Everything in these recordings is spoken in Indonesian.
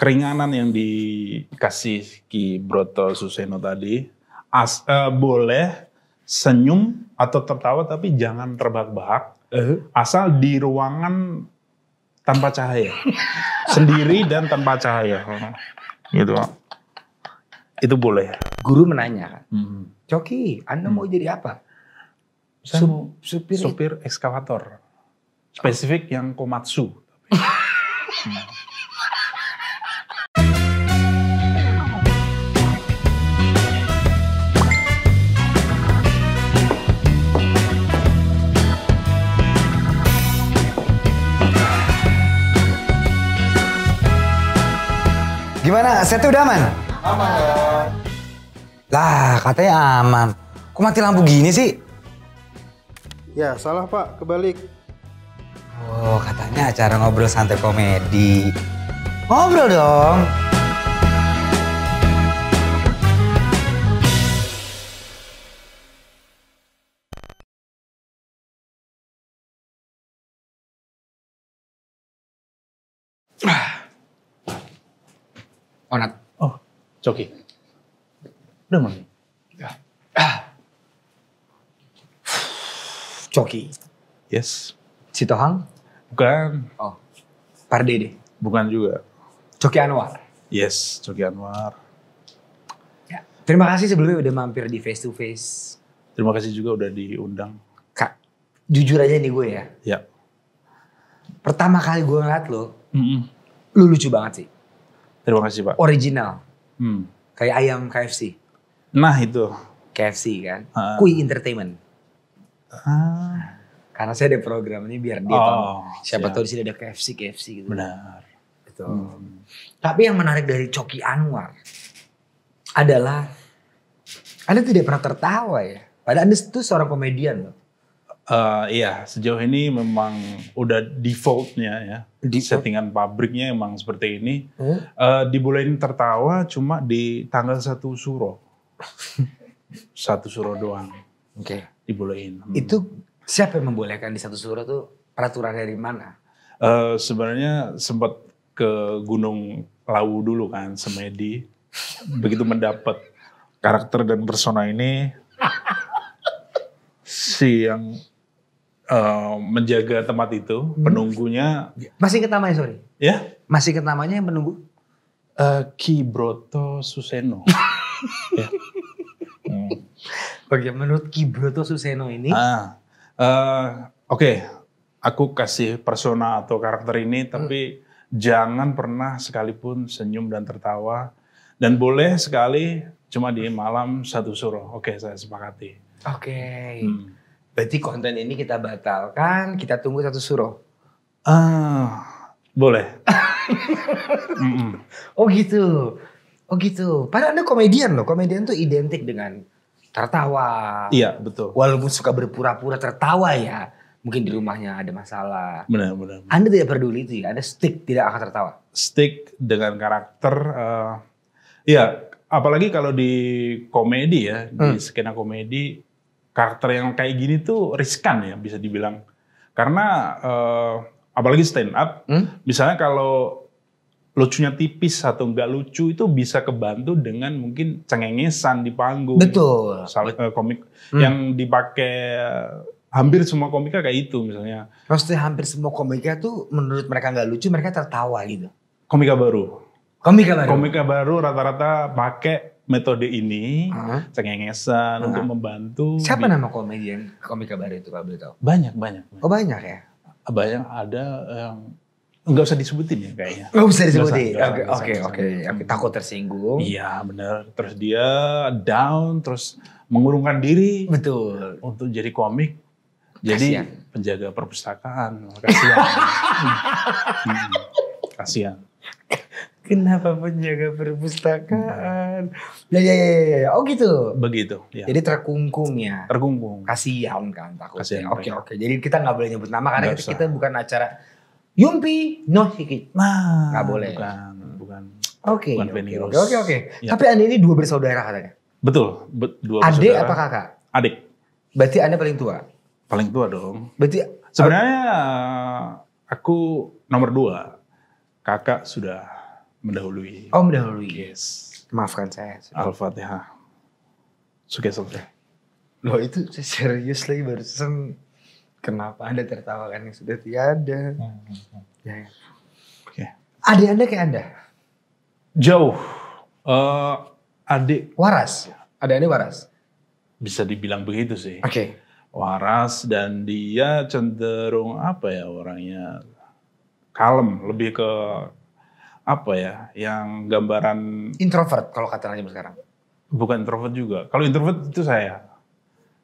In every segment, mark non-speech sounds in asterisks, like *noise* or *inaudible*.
keringanan yang dikasih Ki Broto Suseno tadi as, uh, boleh senyum atau tertawa tapi jangan terbahak-bahak uh-huh. Eh? asal di ruangan tanpa cahaya *laughs* sendiri dan tanpa cahaya gitu itu boleh guru menanya hmm. Coki Anda hmm. mau jadi apa Saya Sup, supir ya? supir ekskavator spesifik yang komatsu hmm. *laughs* Gimana? Setnya udah aman? Aman ya. Lah, katanya aman. Kok mati lampu gini sih? Ya, salah Pak. Kebalik. Oh, katanya acara ngobrol santai komedi. Ngobrol dong. Onat, Oh, Coki, Udah, mau ya. ah. Coki. Yes. Si Tohang? Bukan. Oh. Pardede? Bukan juga. Coki Anwar. Yes, Coki Anwar. Ya. Terima kasih sebelumnya udah mampir di face to face. Terima kasih juga udah diundang. Kak, jujur aja nih gue ya. Ya. Pertama kali gue ngeliat lo, mm -mm. lu lucu banget sih. Terima kasih Pak. Original. Hmm. Kayak ayam KFC. Nah itu. KFC kan. Uh. Kui Entertainment. Uh. Karena saya ada program ini biar dia oh, tahu. Siapa tahu di sini ada KFC, KFC gitu. Benar. Gitu. Hmm. Tapi yang menarik dari Coki Anwar adalah Anda tidak pernah tertawa ya. Padahal Anda itu seorang komedian loh. Uh, iya, sejauh ini memang udah defaultnya ya. Default. Settingan pabriknya emang seperti ini. Hmm? Uh, dibolehin tertawa cuma di tanggal satu suro. *laughs* satu suro doang. Oke. Okay. Dibolehin. Hmm. Itu siapa yang membolehkan di satu suro tuh peraturan dari mana? Uh, sebenarnya sempat ke Gunung Lawu dulu kan, Semedi. Begitu mendapat karakter dan persona ini, *laughs* si yang uh, menjaga tempat itu, hmm. penunggunya. Masih ingat namanya sorry? Ya. Yeah? Masih ingat namanya yang menunggu? Uh, eh, Kibroto Suseno. *laughs* yeah. hmm. Oke, menurut Kibroto Suseno ini? Ah, uh, Oke, okay. aku kasih persona atau karakter ini, hmm. tapi hmm. jangan pernah sekalipun senyum dan tertawa. Dan boleh sekali cuma di malam satu suruh. Oke, okay, saya sepakati. Oke. Okay. Hmm berarti konten ini kita batalkan, kita tunggu satu suruh. Ah, boleh. *laughs* mm -mm. Oh gitu. Oh gitu. Padahal Anda komedian loh. Komedian tuh identik dengan tertawa. Iya, betul. Walaupun suka berpura-pura tertawa ya. Mungkin di rumahnya ada masalah. Benar, benar. Anda tidak peduli itu ya. Anda stick tidak akan tertawa. Stick dengan karakter. Uh, iya, apalagi kalau di komedi ya. Hmm. Di skena komedi karakter yang kayak gini tuh riskan ya bisa dibilang. Karena uh, apalagi stand up, hmm? misalnya kalau lucunya tipis atau enggak lucu itu bisa kebantu dengan mungkin cengengesan di panggung. Betul. uh, komik hmm. yang dipakai hampir semua komika kayak itu misalnya. Pasti hampir semua komika tuh menurut mereka nggak lucu mereka tertawa gitu. Komika baru. Komika baru. Komika baru rata-rata pakai metode ini, uh-huh. cengengesan uh untuk membantu. Siapa nama komedian komika baru itu kalau boleh tahu? Banyak, banyak Oh banyak ya? Banyak ada yang nggak usah disebutin ya kayaknya. Nggak usah disebutin. Oke oke oke. Takut tersinggung. Iya benar. Terus dia down, terus mengurungkan diri. Betul. Untuk jadi komik. Jadi Kasian. penjaga perpustakaan. Kasihan. *laughs* hmm. Kasihan kenapa penjaga perpustakaan? Ya, ya ya ya ya. Oh gitu. Begitu. Ya. Jadi terkungkung ya. Terkungkung. Kasihan kan takutnya. Kasihan oke oke. Jadi kita nggak boleh nyebut nama karena kita, kita bukan acara Yumpi no sikit. Nah, nggak boleh. Bukan bukan. Oke. Okay, bukan Oke oke oke. Ya. Tapi anda ini dua bersaudara katanya. Betul. Be dua bersaudara. Adik apa kakak? Adik. Berarti anda paling tua. Paling tua dong. Berarti sebenarnya aku nomor dua. Kakak sudah mendahului. Oh, mendahului. Yes. Maafkan saya. Al-Fatihah. suka suge Loh itu serius lagi barusan kenapa anda tertawakan yang sudah tiada? Hmm, hmm. Ya. Oke. Okay. Adik anda kayak anda? Jauh. Uh, adik. Waras. ada anda waras. Bisa dibilang begitu sih. Oke. Okay. Waras dan dia cenderung apa ya orangnya kalem, lebih ke apa ya, yang gambaran introvert kalau kata lagi sekarang. Bukan introvert juga. Kalau introvert itu saya.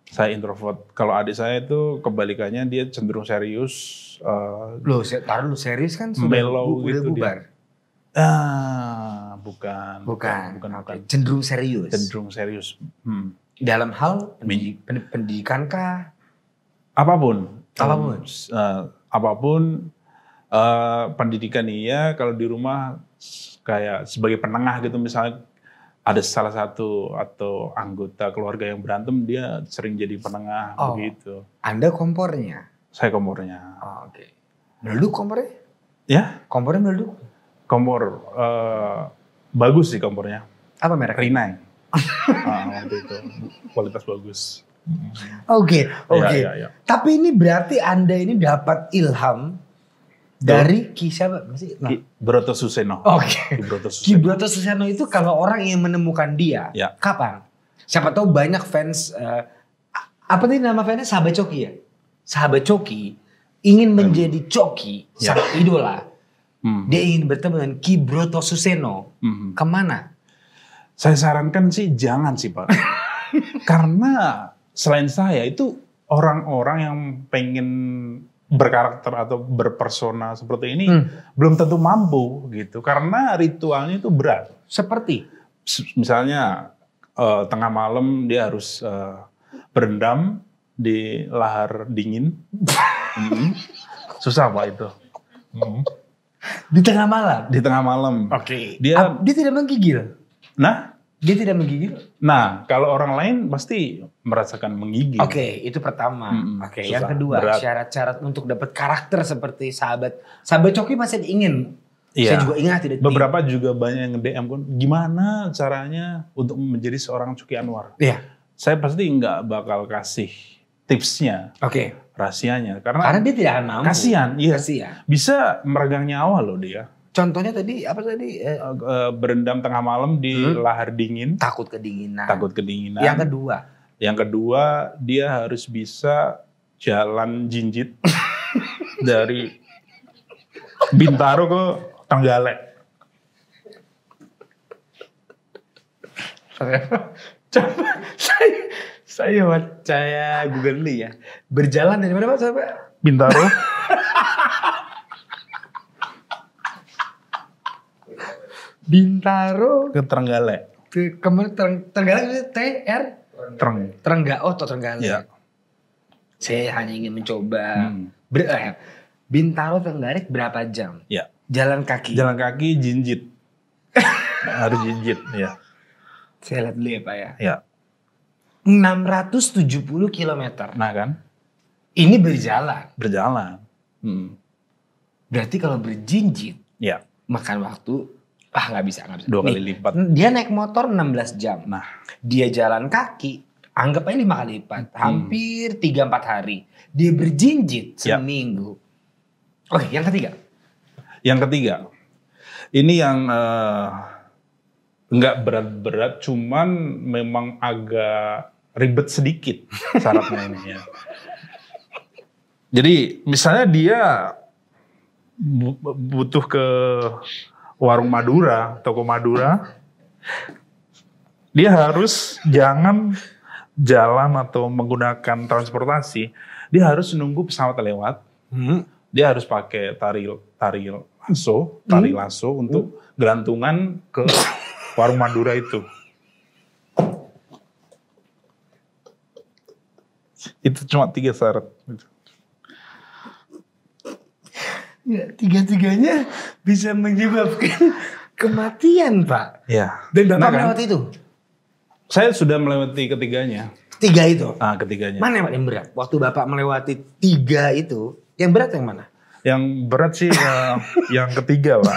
Saya introvert. Kalau adik saya itu kebalikannya dia cenderung serius. Uh, eh, lo taruh lo serius kan sudah mellow bu, gitu udah bubar. Dia. Ah, bukan. Bukan. Bukan, bukan. Cenderung serius. Cenderung serius. Hmm. Dalam hal pendidikan kah? Apapun. Apapun. Uh, apapun Eh, pendidikan iya, kalau di rumah kayak sebagai penengah gitu misalnya ada salah satu atau anggota keluarga yang berantem dia sering jadi penengah oh, begitu. Anda kompornya? Saya kompornya. Oh, Oke. Okay. Meleduk kompornya? Ya. Kompornya meleduk? Kompor uh, bagus sih kompornya. Apa merek? Rinai. uh, *laughs* itu kualitas bagus. Oke, okay, ya, oke. Okay. Ya, ya, ya. Tapi ini berarti Anda ini dapat ilham dari Ki siapa masih nah. Broto Suseno. Oke. Okay. Ki Broto Suseno. itu kalau orang yang menemukan dia, ya. kapan? Siapa tahu banyak fans uh, apa tadi nama fansnya Sahabat Coki ya? Sahabat Coki ingin iya. menjadi Coki ya. sang idola. Hmm. Dia ingin bertemu dengan Ki Broto Suseno. Hmm. Kemana? Saya sarankan sih jangan sih Pak. *laughs* Karena selain saya itu orang-orang yang pengen berkarakter atau berpersona seperti ini hmm. belum tentu mampu gitu karena ritualnya itu berat. Seperti misalnya uh, tengah malam dia harus uh, berendam di lahar dingin. hmm. Susah Pak itu. Hmm. Di tengah malam. Di tengah malam. Oke. Okay. Dia dia tidak menggigil. Nah, dia tidak menggigil? Nah, kalau orang lain pasti merasakan menggigil. Oke, okay, itu pertama. Hmm, Oke, okay, yang kedua syarat-syarat untuk dapat karakter seperti sahabat sahabat Coki masih ingin. Iya. Saya juga ingat tidak. Beberapa di... juga banyak yang DM kan, gimana caranya untuk menjadi seorang Coki Anwar? Iya. Saya pasti nggak bakal kasih tipsnya. Oke. Okay. Rahasianya karena Karena dia tidak mampu. Kasihan, iya. Kasihan. Bisa meregang nyawa loh dia. Contohnya tadi apa tadi? Eh, eh, eh, berendam tengah malam di hmm? lahar dingin. Takut kedinginan. Takut kedinginan. Yang kedua. Yang kedua dia harus bisa jalan jinjit *laughs* dari Bintaro ke Trenggalek. Coba saya saya percaya Google nih ya. Berjalan dari mana Pak Bintaro? *laughs* Bintaro ke Trenggale. Ke kemana Treng, itu T R Treng. Trengga oh atau Trenggale. Ya. Saya hanya ingin mencoba. Hmm. Ber, eh, Bintaro Trenggalek berapa jam? Iya. Jalan kaki. Jalan kaki jinjit. *laughs* Harus jinjit ya. Saya lihat dulu ya Pak ya. Iya. 670 km. Nah kan. Ini berjalan. Berjalan. Hmm. Berarti kalau berjinjit. Ya. Makan waktu ah nggak bisa nggak bisa dua kali lipat dia naik motor 16 jam nah dia jalan kaki anggap aja lima kali lipat hmm. hampir tiga empat hari dia berjinjit ya. seminggu oh, yep. Iya, oke yang ketiga yang ketiga ini yang uh, nggak berat-berat cuman memang agak ribet sedikit syaratnya ini ya. jadi misalnya dia butuh ke warung Madura, toko Madura, dia harus jangan jalan atau menggunakan transportasi, dia harus nunggu pesawat lewat. Hmm. Dia harus pakai tari tari lasso, tari hmm. lasso untuk hmm. gelantungan ke warung Madura itu. Itu cuma tiga syarat. Gitu. Ya, tiga-tiganya bisa menyebabkan *laughs* kematian, Pak. Ya. Dan Bapak nah, itu? Saya sudah melewati ketiganya. Tiga itu? Ah, ketiganya. Mana yang berat? Waktu Bapak melewati tiga itu, yang berat yang mana? Yang berat sih uh, yang ketiga, Pak.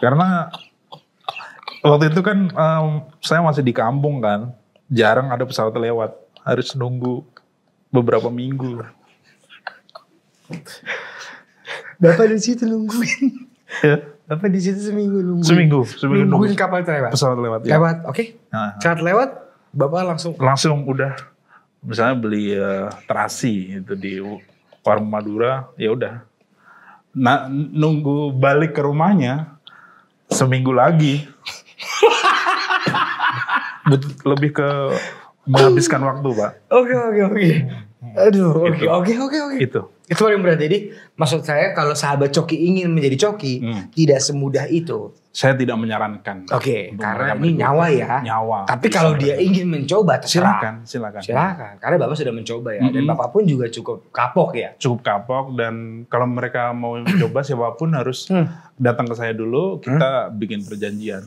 Karena waktu itu kan um, saya masih di kampung kan. Jarang ada pesawat lewat. Harus nunggu beberapa minggu. Bapak di situ nungguin. Ya. Bapak di situ seminggu nungguin. Seminggu, seminggu nungguin nunggu. kapal lewat. Pesawat lewat. Ya. Lewat, oke. Okay. Nah, nah. Saat lewat, bapak langsung. Langsung udah, misalnya beli uh, terasi itu di warung Madura, ya udah. Nah, nunggu balik ke rumahnya seminggu lagi. *laughs* Lebih ke menghabiskan waktu, pak. Oke, oke, oke. Aduh, oke, gitu. oke, oke. Itu. Okay, okay, okay. itu. Itu paling berat. Jadi maksud saya kalau sahabat coki ingin menjadi coki, hmm. tidak semudah itu. Saya tidak menyarankan. Oke, okay, karena ini nyawa ya. Nyawa. Tapi kalau dia ingin mencoba, terserah. Silakan, silakan. Silakan. Karena Bapak sudah mencoba ya, mm -hmm. dan Bapak pun juga cukup kapok ya. Cukup kapok dan kalau mereka mau *clears throat* mencoba siapapun harus hmm. datang ke saya dulu, kita hmm. bikin perjanjian.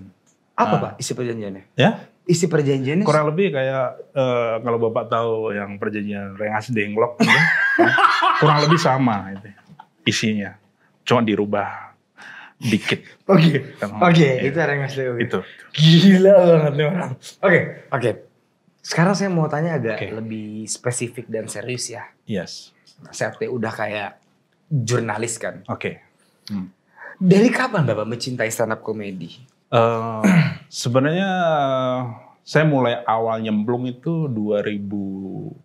Apa nah, Pak isi perjanjiannya? Ya, Isi perjanjiannya? Kurang lebih kayak uh, kalau Bapak tahu yang perjanjian Rengas Denglok gitu. Kan? *laughs* kurang lebih sama itu isinya. Cuma dirubah dikit. Oke. Oke, iya. itu Rengas Denglok. Itu. Gila banget nih orang. Oke, okay, oke. Okay. Sekarang saya mau tanya agak okay. lebih spesifik dan serius ya. Yes. Saya udah kayak jurnalis kan. Oke. Okay. Hmm. Dari kapan Bapak mencintai stand up komedi? Uh, *clears throat* sebenarnya saya mulai awal nyemplung itu 2013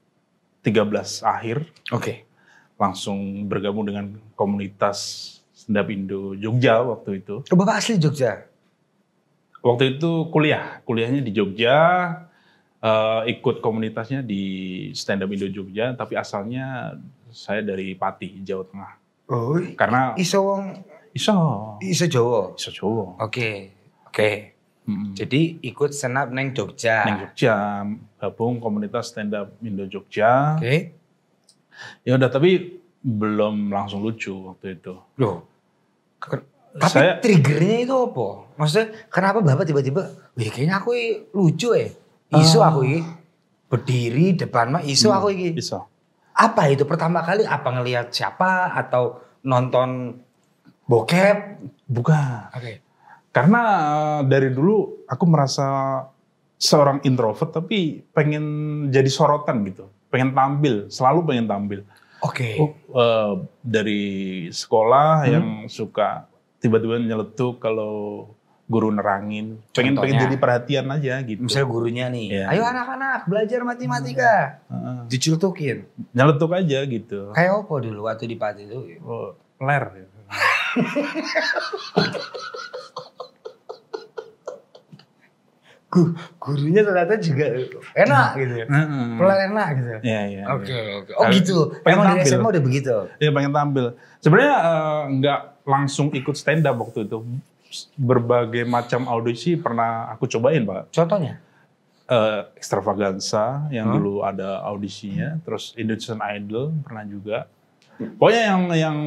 akhir. Oke. Okay. Langsung bergabung dengan komunitas Sendap Indo Jogja waktu itu. Oh, Bapak asli Jogja? Waktu itu kuliah, kuliahnya di Jogja, uh, ikut komunitasnya di Stand Up Indo Jogja, tapi asalnya saya dari Pati, Jawa Tengah. Oh, karena iso wong iso iso Jawa. Iso Jawa. Oke. Okay. Oke. Hmm. Jadi ikut senap neng Jogja. Neng Jogja, gabung komunitas stand up Indo Jogja. Oke. Okay. Ya udah tapi belum langsung lucu waktu itu. Loh. Ke tapi saya, triggernya itu apa? Maksudnya kenapa bapak tiba-tiba, wih kayaknya aku lucu eh. Isu uh, aku ah. ini berdiri depan mah isu hmm, aku ini. Isu. Apa itu pertama kali? Apa ngelihat siapa atau nonton bokep? Bukan. Oke. Okay. Karena eh, dari dulu aku merasa seorang introvert tapi pengen jadi sorotan gitu, pengen tampil, selalu pengen tampil. Oke. Okay. Uh, eh, dari sekolah hmm. yang suka tiba-tiba nyeletuk kalau guru nerangin, pengen pengen jadi perhatian aja gitu. Misalnya gurunya nih, ya. ayo anak-anak belajar matematika, iya. hmm. dicutukin, nyeletuk aja gitu. Kayak apa dulu waktu di Pati itu? Oh, ler. *laughs* gu, gurunya ternyata juga enak gitu ya. Hmm. Pelan enak gitu. Iya, iya. iya. Oke, okay, oke. Okay. Oh gitu. Pengen Emang tampil. SMA udah begitu? Iya, pengen tampil. Sebenarnya eh, nggak uh, langsung ikut stand up waktu itu. Berbagai macam audisi pernah aku cobain, Pak. Contohnya? Uh, Extravaganza yang hmm? dulu ada audisinya, terus Indonesian Idol pernah juga. Pokoknya yang yang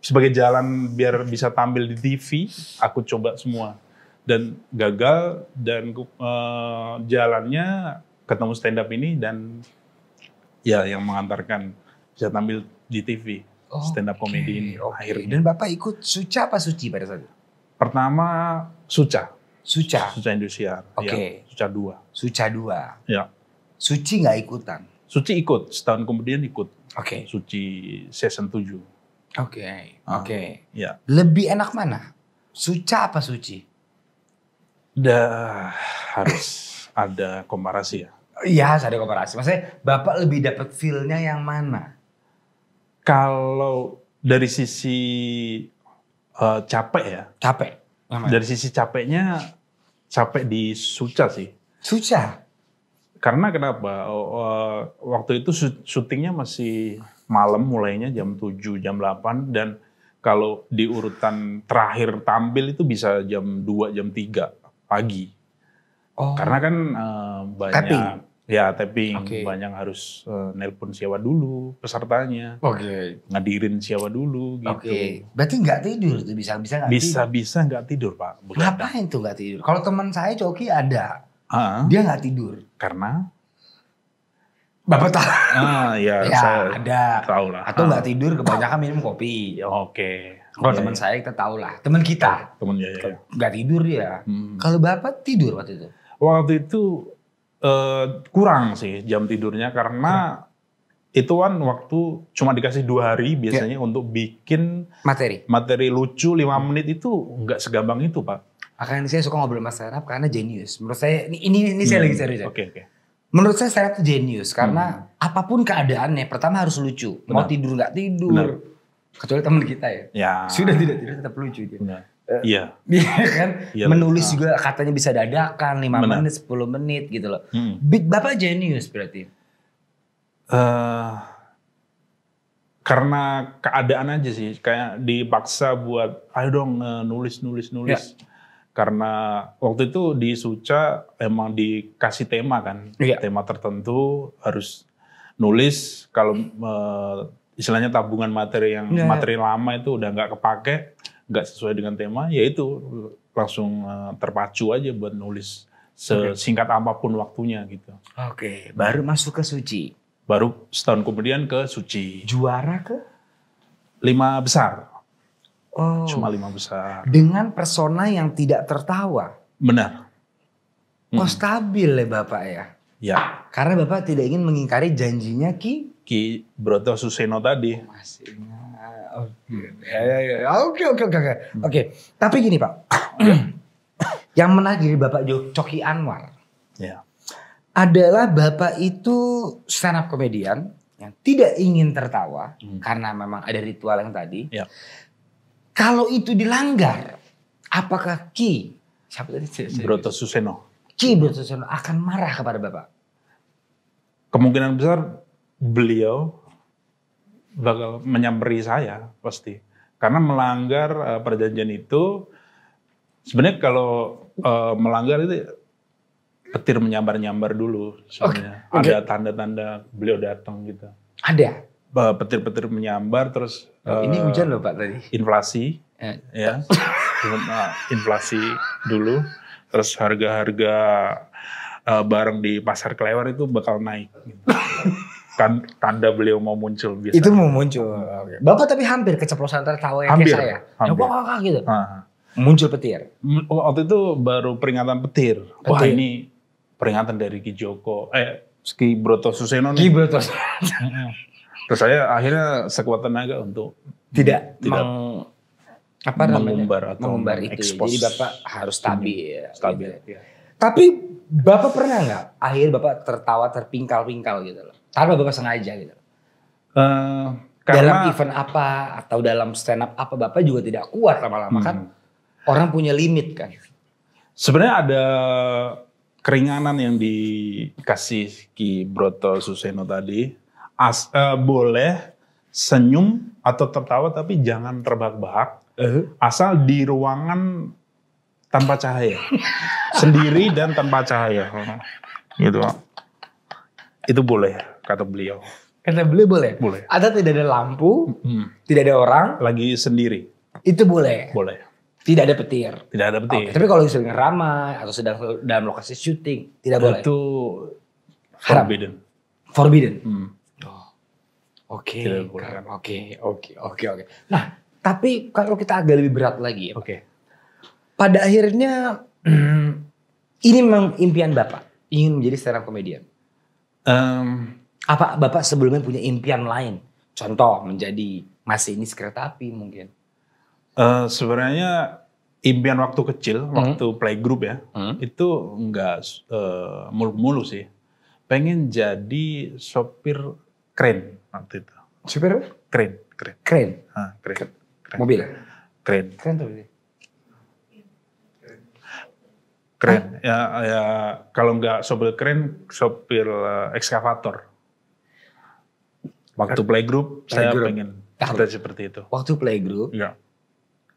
sebagai jalan biar bisa tampil di TV, aku coba semua dan gagal dan uh, jalannya ketemu stand up ini dan ya yang mengantarkan bisa tampil di TV oh, stand up komedi okay, ini okay. akhirnya. Dan Bapak ikut Suca apa Suci pada saat itu? Pertama Suca. Suca. Suca Indonesia. Ya. Oke. Okay. Ya, Suca dua. Suca dua. Ya. Suci nggak ikutan. Suci ikut setahun kemudian ikut. Oke. Okay. Suci season 7. Oke. Okay. Ah, oke. Okay. ya. Lebih enak mana? Suca apa Suci? Dah harus ada komparasi ya. Iya, ada komparasi. Maksudnya Bapak lebih dapet feelnya yang mana? Kalau dari sisi uh, capek ya. Capek. Namanya. Dari sisi capeknya capek di Suca sih. Suca. Karena kenapa? Uh, waktu itu syutingnya masih malam mulainya jam 7, jam 8 dan kalau di urutan terakhir tampil itu bisa jam 2, jam 3 pagi. Oh. Karena kan uh, banyak tapping. ya tapping okay. banyak harus uh, nelpon siapa dulu pesertanya. Oke. Okay. Ngadirin siapa dulu gitu. Oke. Okay. Berarti nggak tidur tuh bisa bisa nggak Bisa tidur. bisa bisa nggak tidur pak. Begadang. Ngapain tuh nggak tidur? Kalau teman saya Coki ada, uh, dia nggak tidur. Karena Bapak tahu. Ah, ya, *laughs* ya saya ada. Tahu lah. Atau nggak ah. tidur kebanyakan minum kopi. Oke. Okay. Kalau oh, ya, teman ya. saya kita tahu lah, teman kita. Iya, teman ya, ya. Iya. Gak tidur dia. Hmm. Kalau bapak tidur waktu itu? Waktu itu uh, kurang sih jam tidurnya karena hmm. itu kan waktu cuma dikasih dua hari biasanya ya. untuk bikin materi. Materi lucu lima hmm. menit itu nggak segampang itu pak. Akhirnya saya suka ngobrol sama startup karena jenius. Menurut saya ini ini, ini saya hmm. lagi serius. Ya. Oke oke. Menurut saya startup tuh jenius karena hmm. apapun keadaannya pertama harus lucu. Benar. Mau tidur nggak tidur. Benar kecuali teman kita ya. ya. Sudah tidak tidak tetap lucu dia. Eh, iya. Uh, kan? Ya, Menulis juga ah. katanya bisa dadakan 5 menit, 10 menit gitu loh. Hmm. Bapak jenius berarti. Uh, karena keadaan aja sih kayak dipaksa buat ayo dong eh, nulis nulis nulis. Ya. Karena waktu itu di Suca emang dikasih tema kan, ya. tema tertentu harus nulis kalau uh, istilahnya tabungan materi yang yeah. Ya. materi lama itu udah nggak kepake, nggak sesuai dengan tema, ya itu langsung eh, terpacu aja buat nulis sesingkat okay. apapun waktunya gitu. Oke, okay. baru masuk ke suci. Baru setahun kemudian ke suci. Juara ke? Lima besar. Oh. Cuma lima besar. Dengan persona yang tidak tertawa. Benar. Kok stabil ya Bapak ya? Ya. Karena Bapak tidak ingin mengingkari janjinya Ki Ki Broto Suseno tadi. Oh, masih. Oke oke oke oke. Oke. Hmm. Tapi gini Pak. Ya. *clears throat* yang menarik dari Bapak Jo Coki Anwar. Ya. Adalah Bapak itu stand up komedian yang tidak ingin tertawa hmm. karena memang ada ritual yang tadi. Ya. Kalau itu dilanggar, apakah Ki siapa tadi? Broto Suseno. Ki Broto Suseno akan marah kepada Bapak. Kemungkinan besar beliau bakal menyamperi saya pasti karena melanggar uh, perjanjian itu sebenarnya kalau uh, melanggar itu petir menyambar-nyambar dulu sebenarnya okay. ada tanda-tanda beliau datang gitu ada eh, petir-petir menyambar terus uh, ini hujan loh pak tadi inflasi eh. ya inflasi dulu terus harga-harga uh, barang di pasar kelewar itu bakal naik gitu. Kan tanda beliau mau muncul biasanya. Itu mau muncul. Bapak tapi hampir keceplosan tertawa yang hampir, kayak saya. Hampir. Ya, Bapak-bapak gitu. Aha. Muncul petir. Oh, waktu itu baru peringatan petir. petir. Wah ini peringatan dari Ki Joko. Eh, Ki Broto Suseno nih. Ki Broto Terus saya akhirnya sekuat tenaga untuk tidak tidak meng, apa mengumbar atau mengumbar itu. Expose. Ya. Jadi Bapak harus stabil. Stabil. Gitu. Ya. Tapi Bapak pernah nggak akhir Bapak tertawa terpingkal-pingkal gitu loh? tanpa bapak sengaja gitu? Uh, eh, karena, dalam event apa atau dalam stand up apa bapak juga tidak kuat lama-lama kan? hmm. kan orang punya limit kan. Sebenarnya ada keringanan yang dikasih Ki Broto Suseno tadi. As, uh, boleh senyum atau tertawa tapi jangan terbak-bak. Uh Asal di ruangan tanpa cahaya. *laughs* Sendiri dan tanpa cahaya. Gitu. Itu boleh kata beliau. Kata beliau boleh. Boleh. Atau tidak ada lampu, hmm. tidak ada orang. Lagi sendiri. Itu boleh. Boleh. Tidak ada petir. Tidak ada petir. Okay. Tapi kalau sedang ramai atau sedang dalam lokasi syuting, tidak boleh. Itu haram. forbidden. Forbidden. Hmm. Oke, oke, oke, oke, oke. Nah, tapi kalau kita agak lebih berat lagi, ya, oke. Okay. Pada akhirnya, *clears throat* ini memang impian bapak ingin menjadi seorang komedian Um, apa Bapak sebelumnya punya impian lain? Contoh menjadi masih kereta api mungkin. Uh, sebenarnya impian waktu kecil, hmm. waktu playgroup ya, hmm. itu enggak uh, eh, mulu-mulu sih. Pengen jadi sopir keren waktu itu. Sopir Keren. Keren. Keren. keren. keren. Mobil. Keren. Keren tuh. Keren. Ya, ya kalau nggak sopir keren, sopir uh, ekskavator. Waktu playgroup play iya, saya group. pengen Tahu. seperti itu. Waktu playgroup, ya.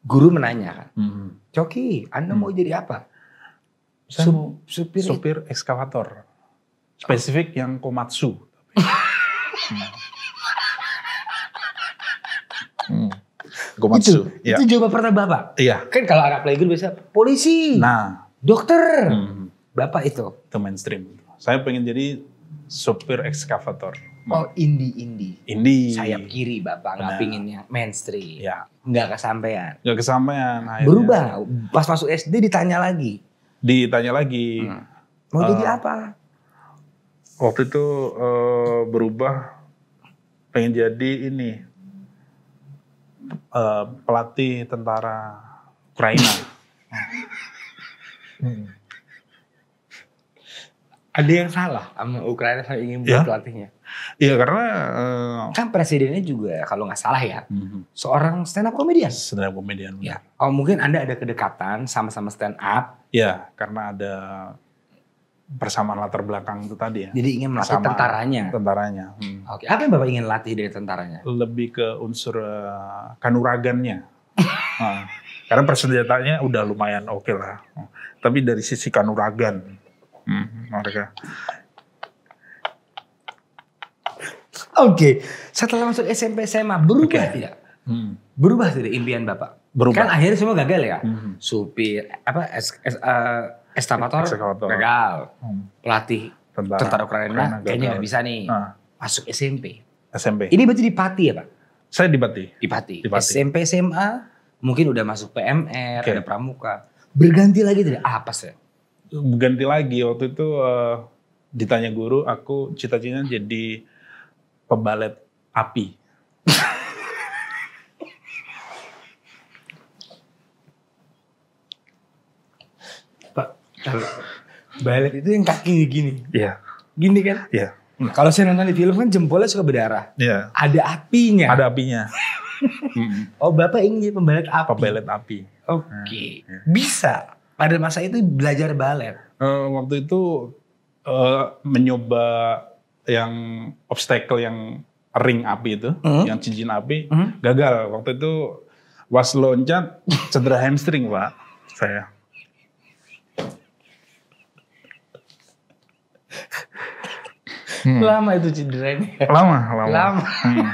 guru menanyakan, hmm. Coki, Anda hmm. mau mm. jadi apa? Saya Sup, mau supir, ya? supir ekskavator. Spesifik oh. yang komatsu. *laughs* hmm. hmm. Komatsu. Itu, ya. itu jawaban pertama Bapak? Iya. Kan kalau anak playgroup biasa, polisi, nah. dokter. Hmm. Bapak itu? Itu mainstream. Saya pengen jadi supir ekskavator. Oh, indie indie indie sayap kiri bapak nggak pingin yang mainstream ya nggak kesampaian nggak kesampaian akhirnya. berubah pas masuk SD ditanya lagi ditanya lagi hmm. mau uh, jadi eh, apa waktu itu uh, berubah pengen jadi ini uh, pelatih tentara Ukraina *laughs* hmm. ada yang salah sama Ukraina saya ingin ya? buat ya? pelatihnya Iya karena uh, kan presidennya juga kalau nggak salah ya mm -hmm. seorang stand up komedian. Stand up komedian. Ya. Oh mungkin anda ada kedekatan sama-sama stand up. Ya karena ada persamaan latar belakang itu tadi ya. Jadi ingin melatih Sama tentaranya. Tentaranya. Hmm. Oke, apa yang Bapak ingin latih dari tentaranya? Lebih ke unsur uh, kanuragannya. nah, *laughs* karena persenjataannya udah lumayan oke okay lah. Tapi dari sisi kanuragan hmm, mereka Oke, okay. setelah masuk SMP SMA berubah okay. tidak? Hmm. Berubah tidak impian bapak? Berubah. Kan akhirnya semua gagal ya. Hmm. Supir apa es, es, uh, eh, eskavator gagal. Hmm. Pelatih tentara, tentara Ukraina, Ukraina kayaknya nggak bisa nih. Nah. Masuk SMP. SMP. Ini berarti di Pati ya pak? Saya di Pati. Di Pati. SMP SMA mungkin udah masuk PMR okay. ada Pramuka. Berganti lagi tidak? Apa ah, sih? Ya? Berganti lagi waktu itu uh, ditanya guru aku cita-citanya jadi pebalet api. Pak, balet itu yang kaki gini. Iya. Gini kan? Iya. Nah, kalau saya nonton di film kan jempolnya suka berdarah. Iya. Ada apinya. Ada apinya. *laughs* oh, Bapak ingin jadi pembalet api. Pembalet api. Oke. Okay. Yeah. Bisa. Pada masa itu belajar balet. Uh, waktu itu uh, mencoba yang obstacle yang ring api itu, hmm yang cincin api hmm gagal. Waktu itu was loncat cedera hamstring, Pak. Saya. Hmm. Lama itu cederanya. Lama, lama. Lama. Hmm. *laughs*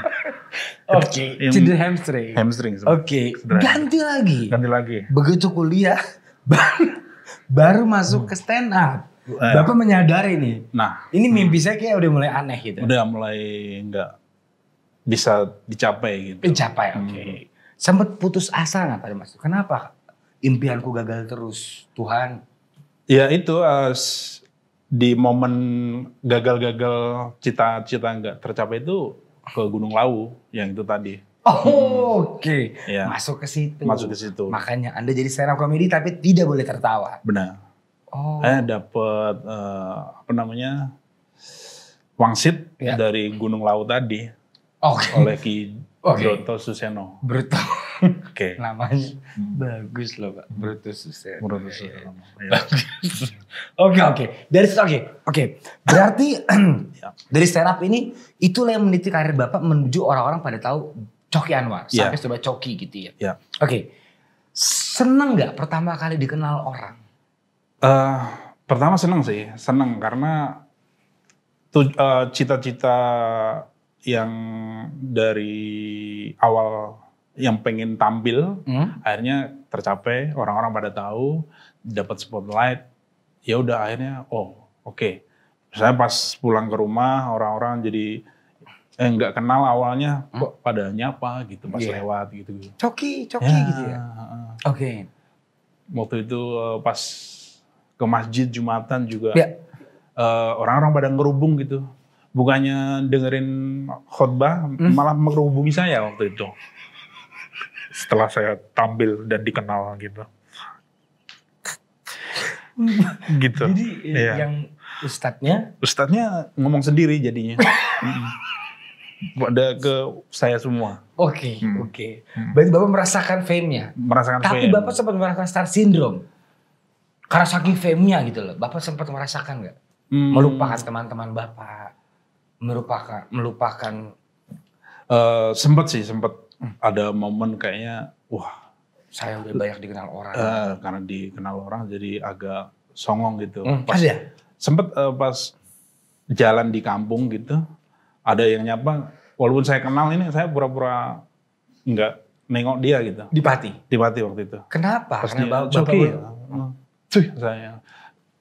Oke, okay. cedera hamstring. Hamstring. Oke, okay. ganti lagi. Ganti lagi. Begitu kuliah *laughs* baru, masuk hmm. ke stand up. Eh. Bapak menyadari nih. Nah, ini mimpi hmm. saya kayak udah mulai aneh gitu. Udah mulai nggak bisa dicapai gitu. Dicapai, eh, hmm. oke. Okay. Sempat putus asa nggak pada mas? Kenapa impianku gagal terus, Tuhan? Ya itu uh, di momen gagal-gagal cita-cita nggak tercapai itu ke Gunung Lawu yang itu tadi. Oh, hmm. oke. Okay. Ya. Masuk ke situ. Masuk ke situ. Makanya Anda jadi stand up comedy tapi tidak boleh tertawa. Benar. Oh. Eh dapat uh, eh, apa namanya wangsit ya. dari Gunung Laut tadi okay. oleh Ki *laughs* okay. Broto Suseno. Broto. Oke. Okay. *laughs* Namanya hmm. bagus loh Pak. Broto Suseno. Broto Suseno. Iya, iya. Iya. *laughs* Oke oke. Dari oke okay. oke. Okay. Berarti *clears throat* ya. dari stand ini itulah yang meniti karir Bapak menuju orang-orang pada tahu Coki Anwar yeah. sampai coba Coki gitu ya. Yeah. Oke. Okay. Seneng nggak pertama kali dikenal orang? Uh, pertama seneng sih, seneng karena eh, cita-cita uh, yang dari awal yang pengen tampil hmm? akhirnya tercapai orang-orang pada tahu dapat spotlight ya udah akhirnya oh oke okay. saya pas pulang ke rumah orang-orang jadi eh, nggak kenal awalnya hmm? kok pada nyapa gitu pas yeah. lewat gitu coki coki ya, gitu ya oke okay. waktu itu eh, pas ke masjid jumatan juga ya. uh, orang-orang pada ngerubung gitu bukannya dengerin khutbah hmm. malah menghubungi saya waktu itu setelah saya tampil dan dikenal gitu *laughs* gitu jadi ya. yang ustadznya ustadznya ngomong sendiri jadinya pada *laughs* ke saya semua. Oke, okay, hmm. oke. Okay. Mm. Berarti Bapak merasakan fame-nya. Merasakan Tapi fame. Bapak sempat merasakan star syndrome. Karena saking femnya gitu loh. Bapak sempat merasakan nggak? Hmm. Melupakan teman-teman bapak, melupakan melupakan. Uh, sempat sih sempat ada momen kayaknya wah saya udah banyak dikenal orang. Uh, karena dikenal orang jadi agak songong gitu. Hmm, pas, ya? Sempat uh, eh, pas jalan di kampung gitu, ada yang nyapa, walaupun saya kenal ini saya pura-pura nggak nengok dia gitu. dipati dipati waktu itu. Kenapa? Pas Karena dia, bapak, bapak, bapak, ya? hmm cuy saya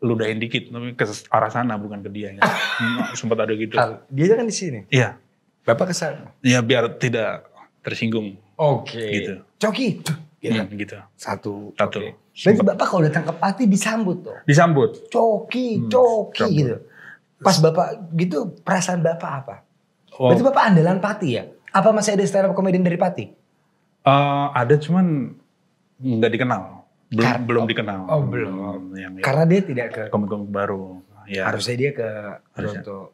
ludahin dikit tapi ke arah sana bukan ke dia ya. *laughs* sempat ada gitu dia kan di sini iya bapak kesana sana iya, biar tidak tersinggung oke okay. gitu coki gitu, hmm, gitu. satu satu okay. Berarti bapak kalau datang ke Pati disambut tuh disambut coki hmm, coki hmm, gitu pas bapak gitu perasaan bapak apa oh. berarti bapak andalan Pati ya apa masih ada stand up komedian dari Pati uh, eh, ada cuman nggak dikenal belum Kar belum oh, dikenal. Oh, belum. Oh, yang, yang Karena dia tidak ke komik-komik baru. Ya. Harusnya dia ke Toronto.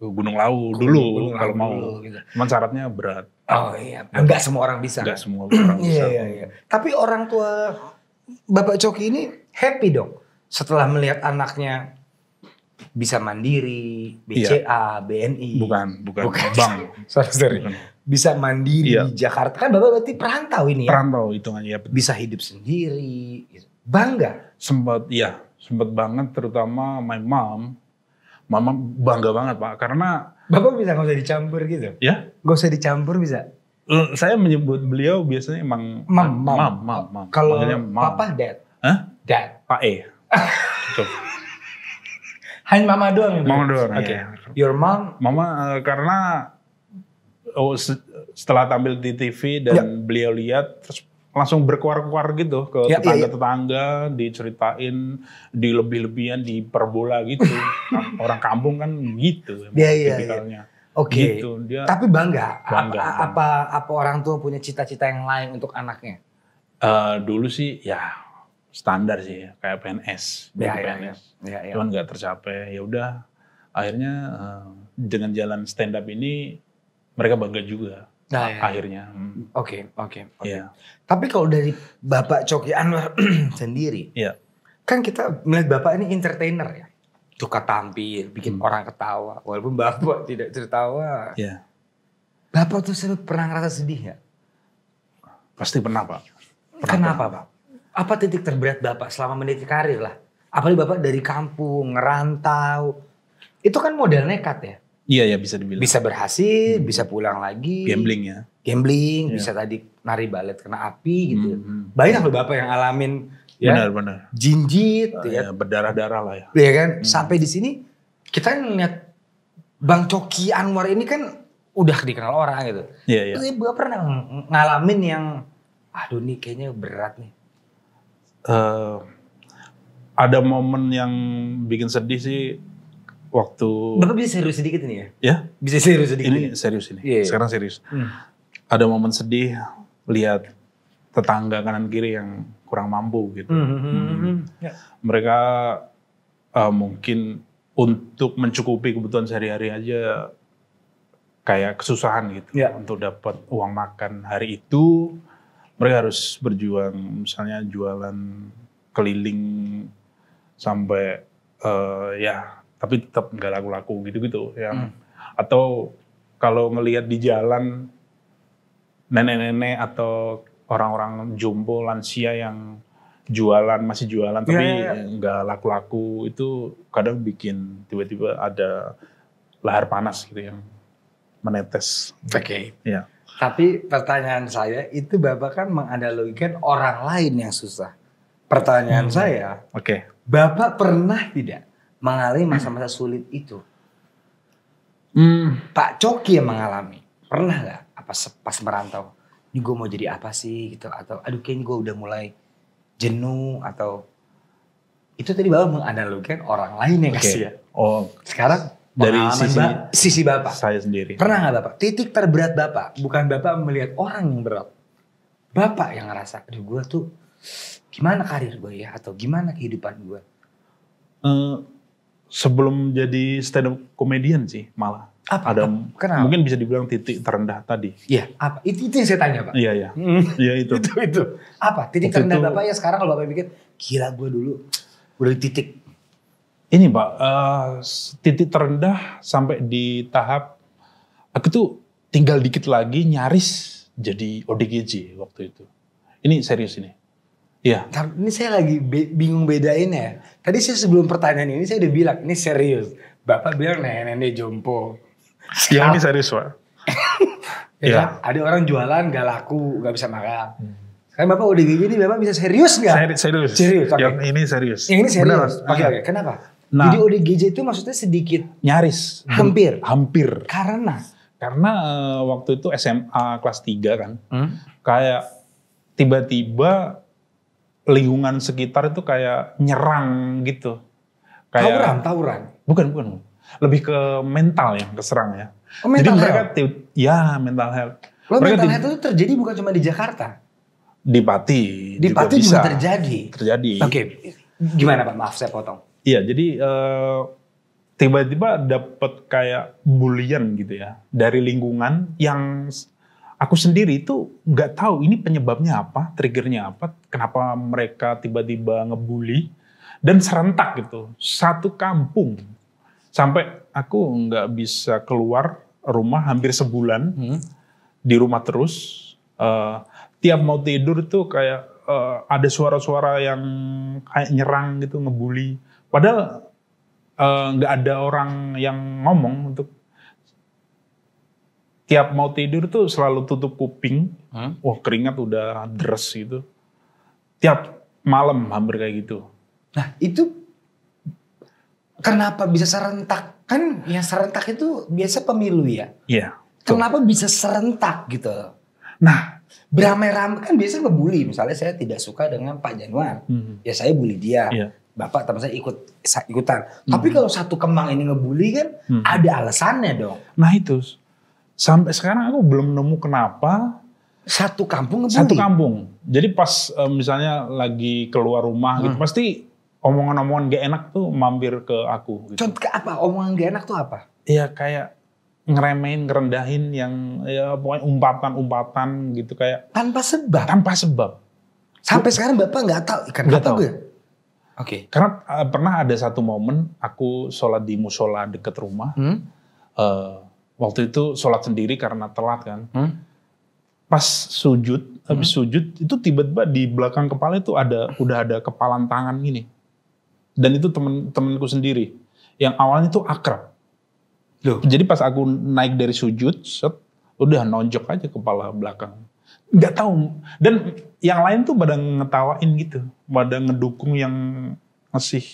Gunung Lawu dulu kalau mau. Dulu, gitu. Cuman syaratnya berat. Oh iya, enggak semua orang bisa. Enggak semua orang *clears throat* bisa. Iya, iya, iya. Tapi orang tua Bapak Coki ini happy dong setelah melihat anaknya bisa mandiri, BCA, iya. BNI. Bukan, bukan, bukan. bank. *laughs* sorry, sorry. Bukan. Bisa mandiri iya. di Jakarta. Kan Bapak berarti perantau ini ya? Perantau hitungannya. Ya. Bisa hidup sendiri. Bangga? Sempat, iya. Sempat banget terutama my mom. Mama bangga banget Pak karena... Bapak bisa gak usah dicampur gitu? Ya. Gak usah dicampur bisa? Saya menyebut beliau biasanya emang... Mam, mam. mam, mam, mam. Kalau papa, dad? Hah? Dad. Pak E. *laughs* Hanya mama doang. Mama doang. Oke. Okay. Iya. Your mom? Mama uh, karena oh, setelah tampil di TV dan yeah. beliau lihat terus langsung berkuar-kuar gitu ke ya, iya, iya. tetangga-tetangga, yeah, yeah, yeah. diceritain, lebih lebihan diperbola gitu. *laughs* Orang kampung kan gitu ya, Iya, yeah, iya, yeah, Oke. Okay. Gitu, Tapi bangga, bangga, apa, apa apa orang tua punya cita-cita yang lain untuk anaknya? Uh, dulu sih ya standar sih ya, kayak PNS, ya, ya, PNS. Ya, ya, ya. Cuman nggak tercapai. Ya udah, akhirnya eh, dengan jalan stand up ini mereka bangga juga. Nah, ya. ya. akhirnya. Hmm. Oke, oke, oke. Iya. Tapi kalau dari Bapak Coki Anwar *clears throat* sendiri, ya. kan kita melihat Bapak ini entertainer ya. Suka tampil, bikin hmm. orang ketawa. Walaupun Bapak *laughs* tidak tertawa. Ya. Bapak tuh pernah ngerasa sedih ya? Pasti pernah Pak. Pernah, Kenapa Pak? apa titik terberat Bapak selama meniti karir lah? Apalagi Bapak dari kampung, ngerantau. Itu kan modal nekat ya? Iya ya bisa dibilang. Bisa berhasil, hmm. bisa pulang lagi. Gambling ya. Gambling, ya. bisa tadi nari balet kena api gitu. Hmm. hmm. Banyak loh Bapak yang alamin ya. Benar, benar. Jinjit uh, ya. Iya, berdarah-darah lah ya. Iya kan? Hmm. Sampai di sini kita ngeliat Bang Coki Anwar ini kan udah dikenal orang gitu. Iya, iya. Tapi Bapak pernah ngalamin yang aduh nih kayaknya berat nih uh, ada momen yang bikin sedih sih waktu Bapak bisa serius sedikit ini ya? Ya. Bisa serius sedikit. Ini serius ini. Yeah. Iya. Sekarang serius. Hmm. Ada momen sedih lihat tetangga kanan kiri yang kurang mampu gitu. Mm -hmm. Hmm. hmm, hmm. hmm. Yeah. Mereka uh, mungkin untuk mencukupi kebutuhan sehari-hari aja kayak kesusahan gitu yeah. untuk dapat uang makan hari itu mereka harus berjuang misalnya jualan keliling sampai uh, ya tapi tetap nggak laku-laku gitu-gitu yang hmm. atau kalau ngelihat di jalan nenek-nenek atau orang-orang jumbo lansia yang jualan masih jualan tapi iya, iya, iya. nggak yeah. laku-laku itu kadang bikin tiba-tiba ada lahar panas gitu yang menetes. Oke. Okay. Ya. Tapi pertanyaan saya itu Bapak kan menganalogikan orang lain yang susah. Pertanyaan hmm. saya, oke. Okay. Bapak pernah tidak mengalami hmm. masa-masa sulit itu? Hmm. Pak Coki yang mengalami. Pernah nggak? Apa pas merantau? Ini gue mau jadi apa sih gitu? Atau aduh kayaknya gue udah mulai jenuh atau itu tadi bapak menganalogikan orang lain yang okay. kasih ya. Oh, sekarang dari sisi, ba sisi bapak saya sendiri pernah nggak bapak titik terberat bapak bukan bapak melihat orang yang berat bapak yang ngerasa aduh gue tuh gimana karir gue ya atau gimana kehidupan gue uh, sebelum jadi stand up comedian sih malah apa, ada mungkin bisa dibilang titik terendah tadi iya apa itu, itu yang saya tanya pak iya iya hmm. iya itu *laughs* itu itu apa titik Waktu terendah itu, bapak ya sekarang kalau bapak pikir kira gue dulu udah di titik ini Pak, uh, eh, titik terendah sampai di tahap aku tuh tinggal dikit lagi nyaris jadi ODGJ waktu itu. Ini serius ini. Iya. Ini saya lagi bingung bedain ya. Tadi saya sebelum pertanyaan ini saya udah bilang ini serius. Bapak bilang nenek-nenek nah, nah, nah, jompo. Yang ini serius Pak. *laughs* ya, ya. Ada orang jualan gak laku, gak bisa makan. Hmm. Kan Bapak udah gini, Bapak bisa serius gak? Serius. Serius. serius okay. Yang ini serius. Yang ini serius. Benar, Okay, okay. Iya. Kenapa? Nah, jadi ODGJ itu maksudnya sedikit nyaris, hampir, hampir. Karena karena uh, waktu itu SMA kelas 3 kan. Hmm? Kayak tiba-tiba lingkungan sekitar itu kayak nyerang gitu. Kayak tawuran, tawuran. Bukan, bukan. Lebih ke mental yang keserang ya. Oh, mental Jadi mereka health. ya mental health. Lo mereka mental health itu terjadi bukan cuma di Jakarta. Di Pati. Di Pati juga, juga terjadi. Terjadi. Oke. Okay. Gimana Pak? Maaf saya potong Iya, jadi uh, tiba-tiba dapat kayak bullying gitu ya dari lingkungan yang aku sendiri itu nggak tahu ini penyebabnya apa, triggernya apa, kenapa mereka tiba-tiba ngebully dan serentak gitu satu kampung sampai aku nggak bisa keluar rumah hampir sebulan hmm. di rumah terus uh, tiap mau tidur tuh kayak uh, ada suara-suara yang kayak nyerang gitu ngebully Padahal eh, nggak uh, ada orang yang ngomong untuk tiap mau tidur tuh selalu tutup kuping. Hmm? Wah keringat udah deres gitu. Tiap malam hampir kayak gitu. Nah itu kenapa bisa serentak? Kan yang serentak itu biasa pemilu ya? Iya. Yeah, kenapa bisa serentak gitu? Nah beramai-ramai kan biasa ngebully. Misalnya saya tidak suka dengan Pak Januar. Hmm. Ya saya bully dia. Yeah bapak teman saya ikut ikutan. Hmm. Tapi kalau satu kemang ini ngebully kan hmm. ada alasannya dong. Nah itu sampai sekarang aku belum nemu kenapa satu kampung ngebully. Satu kampung. Jadi pas eh, misalnya lagi keluar rumah gitu, hmm. gitu pasti omongan-omongan gak enak tuh mampir ke aku. Gitu. Contoh apa? Omongan gak enak tuh apa? Iya kayak ngeremehin, ngerendahin yang ya pokoknya umpatan-umpatan gitu kayak tanpa sebab. Tanpa sebab. Sampai sekarang Bapak nggak tahu kenapa gak tahu. gue Oke. Okay. Karena uh, pernah ada satu momen aku sholat di musola deket rumah. Hmm? Uh, waktu itu sholat sendiri karena telat kan. Hmm? Pas sujud, habis hmm? sujud itu tiba-tiba di belakang kepala itu ada udah ada kepalan tangan gini. Dan itu temen-temenku sendiri yang awalnya itu akrab. Loh. Jadi pas aku naik dari sujud, set, udah nonjok aja kepala belakang. Gak tau. Dan yang lain tuh pada ngetawain gitu pada ngedukung yang masih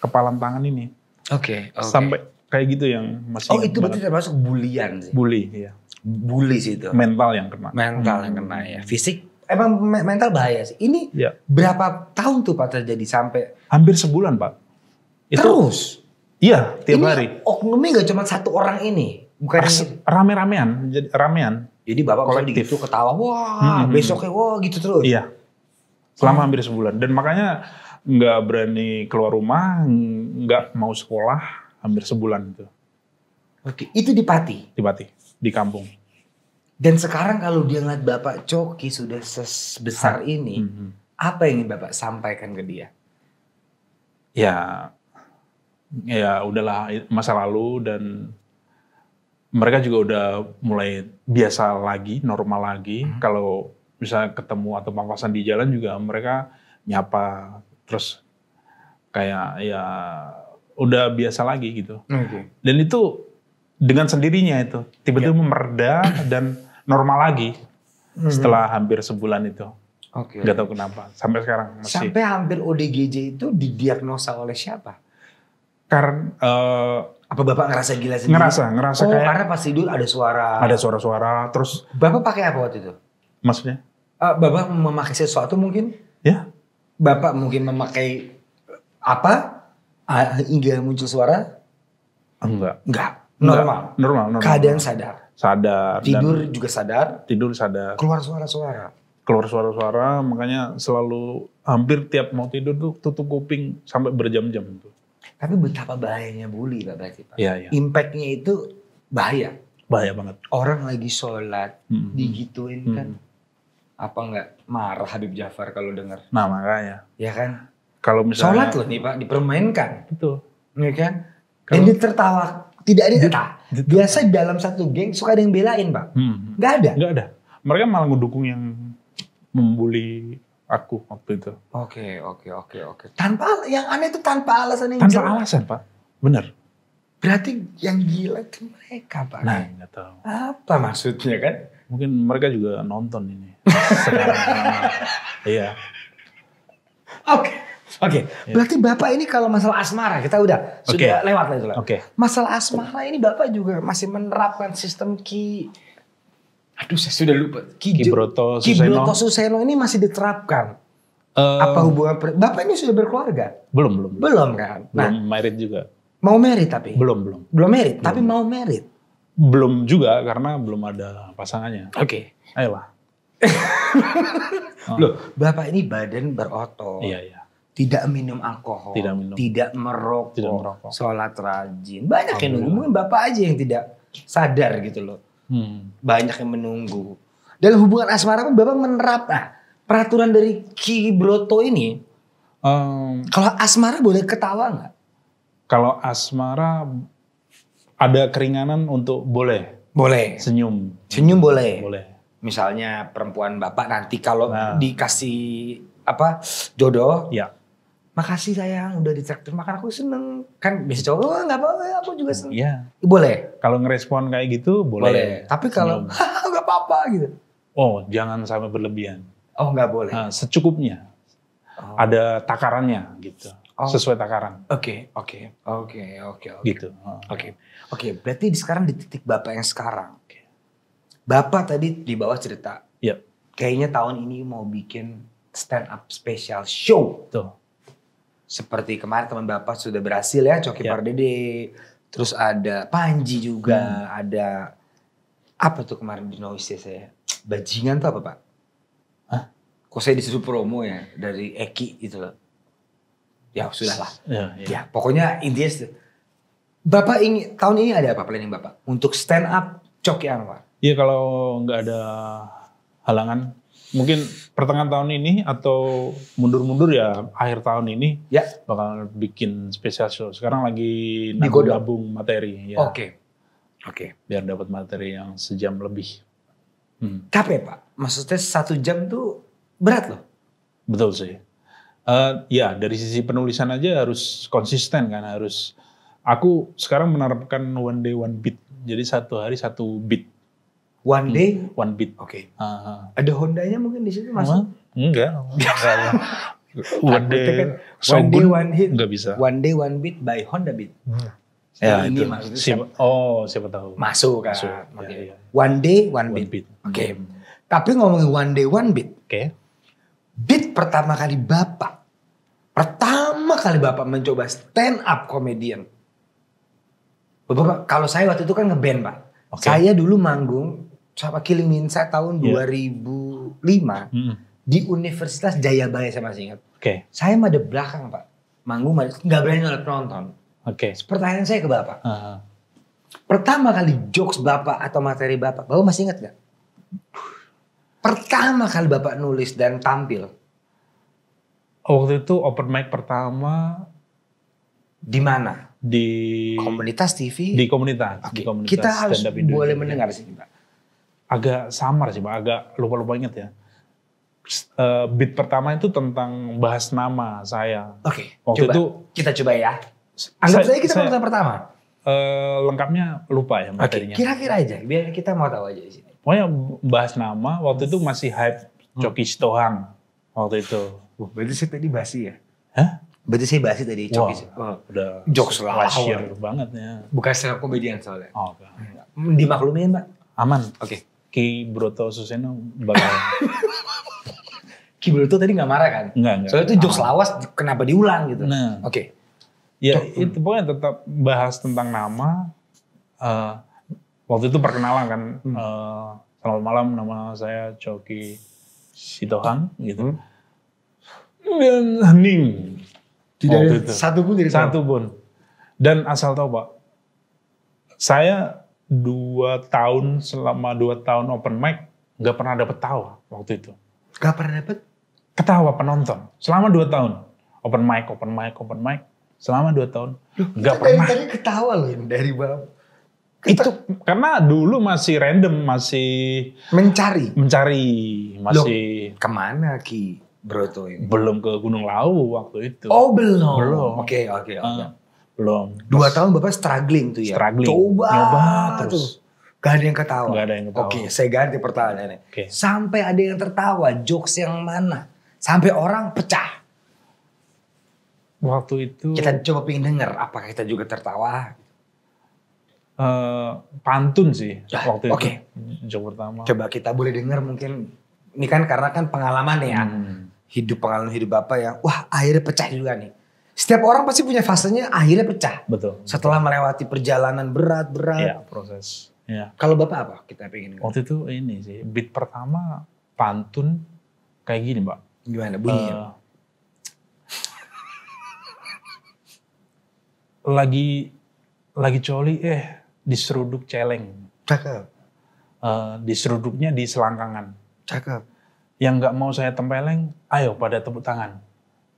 kepalan tangan ini. Oke. Okay, okay. Sampai kayak gitu yang masih. Oh itu berarti termasuk bulian sih. Bully, iya. Bully sih itu. Mental yang kena. Mental hmm. yang kena ya. Fisik emang mental bahaya sih. Ini ya. berapa tahun tuh pak terjadi sampai? Hampir sebulan pak. Itu, Terus? Iya tiap ini hari. Oknumnya gak cuma satu orang ini. Bukan rame-ramean, jadi ramean. Jadi bapak kalau itu ketawa, wah hmm, hmm, hmm, besoknya wah gitu terus. Iya selama hmm. hampir sebulan dan makanya nggak berani keluar rumah nggak mau sekolah hampir sebulan itu oke itu di Pati di Pati di kampung dan sekarang kalau dia ngeliat bapak coki sudah sebesar ini -hmm. apa yang ingin bapak sampaikan ke dia ya ya udahlah masa lalu dan mereka juga udah mulai biasa lagi normal lagi -hmm. kalau bisa ketemu atau papasan di jalan juga mereka nyapa terus kayak ya udah biasa lagi gitu. Okay. Dan itu dengan sendirinya itu tiba-tiba yeah. mereda dan normal lagi mm-hmm. setelah hampir sebulan itu. Oke. Okay. Gak tahu kenapa sampai sekarang masih. Sampai hampir ODGJ itu didiagnosa oleh siapa? Karena uh, apa bapak ngerasa gila sendiri? Ngerasa, ngerasa oh, kayak. karena pas tidur ada suara. Ada suara-suara, terus. Bapak pakai apa waktu itu? Maksudnya? uh, Bapak memakai sesuatu mungkin? Ya. Bapak mungkin memakai eh, apa? Uh, hingga muncul suara? Enggak. Enggak. Normal. Normal, normal. Keadaan sadar. Sadar. Tidur dan juga sadar. Tidur sadar. Keluar suara-suara. Keluar suara-suara, makanya selalu hampir tiap mau tidur tuh tutup kuping sampai berjam-jam tuh. Tapi betapa bahayanya bully bapak kita Pak. Iya, iya. Impactnya itu bahaya. Bahaya banget. Orang lagi sholat, -hmm. digituin kan apa nggak marah Habib Jafar kalau dengar? Nah makanya. Ya kan. Kalau misalnya. Sholat loh nih Pak dipermainkan. Betul. Iya kan. Kalo, Dan ditertawa tidak ada dita. Biasa dalam satu geng suka ada yang belain Pak. Hmm. hmm. Gak ada. Gak ada. Mereka malah ngedukung yang membuli aku waktu itu. Oke okay, oke okay, oke okay, oke. Tanpa yang aneh itu tanpa alasan yang tanpa jelas. alasan Pak. Bener. Berarti yang gila itu mereka, Pak. Nah, nggak tahu. Apa maksudnya kan? Mungkin mereka juga nonton ini. *laughs* iya. Oke. Oke, iya. berarti Bapak ini kalau masalah asmara kita udah okay. sudah lewat lah itu lah. Oke. Okay. Masalah asmara ini Bapak juga masih menerapkan sistem Ki Aduh, saya sudah lupa. Ki, Ki Broto Suseno. Ki Broto Suseno ini masih diterapkan. Um, Apa eh, hubungan Bapak ini sudah berkeluarga? Belum, belum. Belum, belum kan? Belum nah. married juga. Mau merit tapi? Belum, belum. Belum merit, tapi mau merit. Belum juga karena belum ada pasangannya. Oke. Okay. Ayolah. oh. *laughs* Loh, Bapak ini badan berotot. Iya, iya. Tidak minum alkohol, tidak, minum. tidak merokok, tidak merokok, sholat rajin. Banyak yang nunggu, mungkin Bapak aja yang tidak sadar gitu loh. Hmm. Banyak yang menunggu. Dalam hubungan asmara pun Bapak menerap nah, peraturan dari Ki Broto ini. Um, kalau asmara boleh ketawa nggak? Kalau asmara ada keringanan untuk boleh. Boleh. Senyum. Senyum boleh. Boleh. Misalnya perempuan bapak nanti kalau nah. dikasih apa jodoh, ya. Makasih sayang udah ditraktir makan aku seneng kan bisa cowok oh, nggak apa-apa aku juga seneng. Iya. Boleh. Kalau ngerespon kayak gitu boleh. boleh. Tapi kalau *laughs* nggak apa-apa gitu. Oh jangan sampai berlebihan. Oh nggak boleh. Nah, secukupnya. Oh. Ada takarannya gitu. Oh. sesuai takaran. Oke, oke, oke, oke. Gitu. Oke, okay. oke. Okay. Berarti sekarang di titik bapak yang sekarang, bapak tadi di bawah cerita, yep. Iya. kayaknya tahun ini mau bikin stand up special show. Tuh. Seperti kemarin teman bapak sudah berhasil ya, Coki yep. Iya. Pardede, terus ada Panji juga, hmm. ada apa tuh kemarin di noise ya, saya? Bajingan tuh apa pak? Hah? Kok saya disuruh promo ya dari Eki itu loh ya lah. Ya, ya. ya pokoknya intinya Bapak ingin tahun ini ada apa planning Bapak untuk stand up Coki Anwar? Iya kalau nggak ada halangan mungkin pertengahan tahun ini atau mundur-mundur ya akhir tahun ini ya. bakal bikin spesial show. Sekarang lagi nabung-nabung materi. Ya. Oke. Okay. Oke. Okay. Biar dapat materi yang sejam lebih. Hmm. Capek Pak? Maksudnya satu jam tuh berat loh. Betul sih Uh, ya dari sisi penulisan aja harus konsisten kan harus. Aku sekarang menerapkan one day one beat. Jadi satu hari satu beat. One day hmm, one beat. Oke. Okay. Uh, Ada Hondanya mungkin di situ masuk? Enggak. enggak. *laughs* one day kan one day one hit. Enggak bisa. One day one beat by Honda Beat. Hmm. Ya, ini mas oh siapa tahu masuk kan masuk, okay. Ah. ya, ya. one day one, one beat, beat. oke okay. hmm. tapi ngomongin one day one beat oke okay beat pertama kali Bapak, pertama kali Bapak mencoba stand up komedian. Bapak, kalau saya waktu itu kan ngeband Pak. Okay. Saya dulu manggung sama Killing Minsa tahun yeah. 2005 mm. di Universitas Jayabaya saya masih ingat. Okay. Saya mah ada belakang Pak. Manggung nggak berani nonton penonton. Oke. Okay. Pertanyaan saya ke Bapak. Uh -huh. Pertama kali jokes Bapak atau materi Bapak, Bapak masih ingat nggak? pertama kali Bapak nulis dan tampil? Waktu itu open mic pertama di mana? Di komunitas TV. Di komunitas. Okay. Di komunitas kita harus boleh mendengar sih Pak. Agak samar sih, Pak. Agak lupa-lupa inget ya. Uh, beat pertama itu tentang bahas nama saya. Oke. Okay, Waktu coba. itu kita coba ya. Anggap saja kita saya, pertama. Uh, lengkapnya lupa ya materinya. Okay, kira-kira aja, biar kita mau tahu aja di sini. Pokoknya bahas nama, waktu itu masih hype hmm. Coki Sitohang waktu itu. Wah, berarti saya tadi basi ya? Hah? Berarti saya basi tadi Coki. Wah, wow, oh. udah jokes lah. banget ya. Bukan stand up komedian soalnya. Oh, okay. Hmm, Dimaklumi ya mbak? Aman. Oke. Okay. Ki Broto Suseno bakal. *laughs* Ki Broto tadi gak marah kan? Enggak, enggak. Soalnya itu jokes aman. lawas kenapa diulang gitu. Nah. Oke. Okay. Ya Cok, itu pokoknya tetap bahas tentang nama. Uh, waktu itu perkenalan kan hmm. uh, selamat malam nama saya Coki Sitohang gitu. Hmm. Dan hening. Tidak waktu satu pun dari satu tahu. pun. Dan asal tahu Pak, saya dua tahun selama dua tahun open mic nggak pernah dapet tawa waktu itu. nggak pernah dapet? Ketawa penonton selama dua tahun open mic open mic open mic selama dua tahun nggak pernah. Tadi ketawa loh dari bawah kita, itu karena dulu masih random, masih mencari, mencari, masih Loh, kemana ki Broto ini? Belum ke Gunung Lawu waktu itu. Oh belum. Belum. Oke okay, oke okay, ah, Okay. Uh, belum. Dua Mas, tahun bapak struggling tuh ya. Struggling. Coba, nyoba terus. Tuh. Gak ada yang ketawa. Gak ada yang ketawa. Oke, okay, saya ganti pertanyaannya. Okay. Sampai ada yang tertawa, jokes yang mana? Sampai orang pecah waktu itu kita coba pengen denger apakah kita juga tertawa Eh, pantun sih ah, waktu itu. Oke. pertama. Coba kita boleh dengar mungkin ini kan karena kan pengalaman ya. Hmm. Hidup pengalaman hidup Bapak ya. Wah, akhirnya pecah juga nih. Setiap orang pasti punya fasenya akhirnya pecah. Betul. Setelah betul. melewati perjalanan berat-berat. Iya, proses. Ya. Kalau Bapak apa kita pengen? Waktu itu ini sih beat pertama pantun kayak gini, Mbak. Gimana bunyinya? Eh, uh, *laughs* lagi lagi coli eh diseruduk celeng. Cakep. Uh, diseruduknya di selangkangan. Cakep. Yang nggak mau saya tempeleng, ayo pada tepuk tangan.